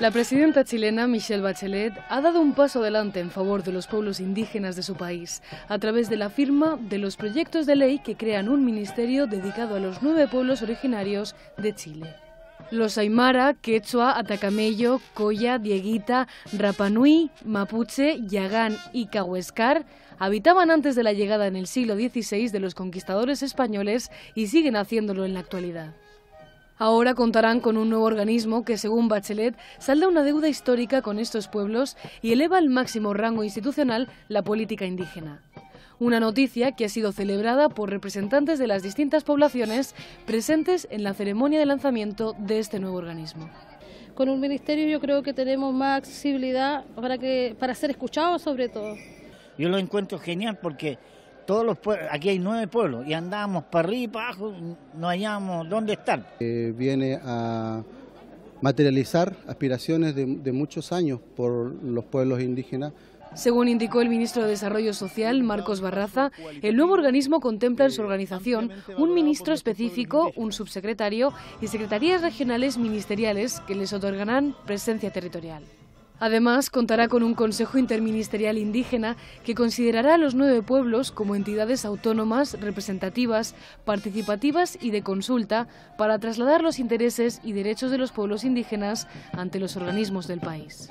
La presidenta chilena Michelle Bachelet ha dado un paso adelante en favor de los pueblos indígenas de su país a través de la firma de los proyectos de ley que crean un ministerio dedicado a los nueve pueblos originarios de Chile. Los Aymara, Quechua, Atacamello, Coya, Dieguita, Rapanui, Mapuche, Yagán y Cahuescar habitaban antes de la llegada en el siglo XVI de los conquistadores españoles y siguen haciéndolo en la actualidad. Ahora contarán con un nuevo organismo que, según Bachelet, salda una deuda histórica con estos pueblos y eleva al máximo rango institucional la política indígena. Una noticia que ha sido celebrada por representantes de las distintas poblaciones presentes en la ceremonia de lanzamiento de este nuevo organismo con un ministerio yo creo que tenemos más accesibilidad para que para ser escuchados sobre todo. Yo lo encuentro genial porque todos los aquí hay nueve pueblos y andamos para arriba y para abajo, no hallamos dónde estar. Eh, viene a materializar aspiraciones de, de muchos años por los pueblos indígenas según indicó el ministro de Desarrollo Social, Marcos Barraza, el nuevo organismo contempla en su organización un ministro específico, un subsecretario y secretarías regionales ministeriales que les otorgarán presencia territorial. Además, contará con un Consejo Interministerial Indígena que considerará a los nueve pueblos como entidades autónomas, representativas, participativas y de consulta para trasladar los intereses y derechos de los pueblos indígenas ante los organismos del país.